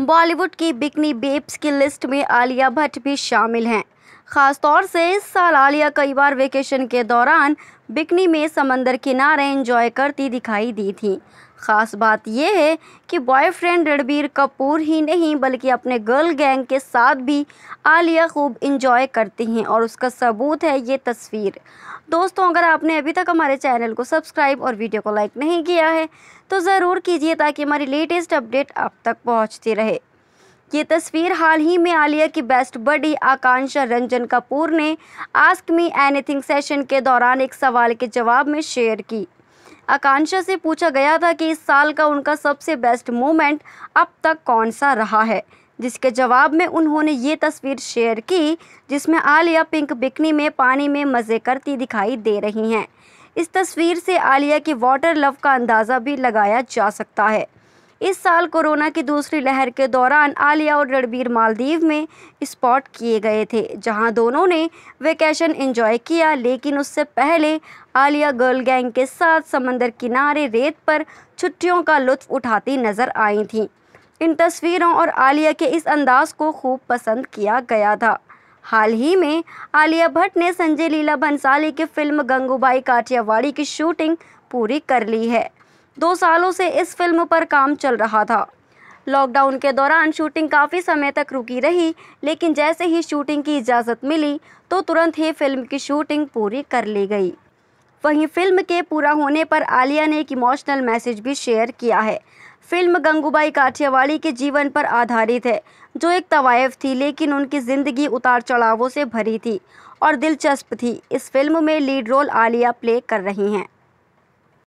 बॉलीवुड की bikini babes की list में आलिया भट्ट भी शामिल हैं खास तौर से इस साल आलिया कई बार वेकेशन के दौरान बिकनी में समंदर किनारे एंजॉय करती दिखाई दी थी खास बात यह है कि बॉयफ्रेंड रणबीर कपूर ही नहीं बल्कि अपने गर्ल गैंग के साथ भी आलिया खूब इंजॉय करती हैं और उसका सबूत है ये तस्वीर दोस्तों अगर आपने अभी तक हमारे चैनल को सब्सक्राइब और वीडियो को लाइक नहीं किया है तो ज़रूर कीजिए ताकि हमारी लेटेस्ट अपडेट आप तक पहुँचती रहे ये तस्वीर हाल ही में आलिया की बेस्ट बडी आकांक्षा रंजन कपूर ने आस्क मी एनीथिंग सेशन के दौरान एक सवाल के जवाब में शेयर की आकांक्षा से पूछा गया था कि इस साल का उनका सबसे बेस्ट मोमेंट अब तक कौन सा रहा है जिसके जवाब में उन्होंने ये तस्वीर शेयर की जिसमें आलिया पिंक बिकनी में पानी में मज़े करती दिखाई दे रही हैं इस तस्वीर से आलिया की वाटर लव का अंदाज़ा भी लगाया जा सकता है इस साल कोरोना की दूसरी लहर के दौरान आलिया और रणबीर मालदीव में स्पॉट किए गए थे जहां दोनों ने वेकेशन एंजॉय किया लेकिन उससे पहले आलिया गर्ल गैंग के साथ समंदर किनारे रेत पर छुट्टियों का लुत्फ उठाती नजर आई थीं इन तस्वीरों और आलिया के इस अंदाज को खूब पसंद किया गया था हाल ही में आलिया भट्ट ने संजय लीला भंसाली की फिल्म गंगूबाई काठियावाड़ी की शूटिंग पूरी कर ली है दो सालों से इस फिल्म पर काम चल रहा था लॉकडाउन के दौरान शूटिंग काफ़ी समय तक रुकी रही लेकिन जैसे ही शूटिंग की इजाज़त मिली तो तुरंत ही फिल्म की शूटिंग पूरी कर ली गई वहीं फिल्म के पूरा होने पर आलिया ने एक इमोशनल मैसेज भी शेयर किया है फिल्म गंगूबाई काठियावाड़ी के जीवन पर आधारित है जो एक तवायफ थी लेकिन उनकी ज़िंदगी उतार चढ़ावों से भरी थी और दिलचस्प थी इस फिल्म में लीड रोल आलिया प्ले कर रही हैं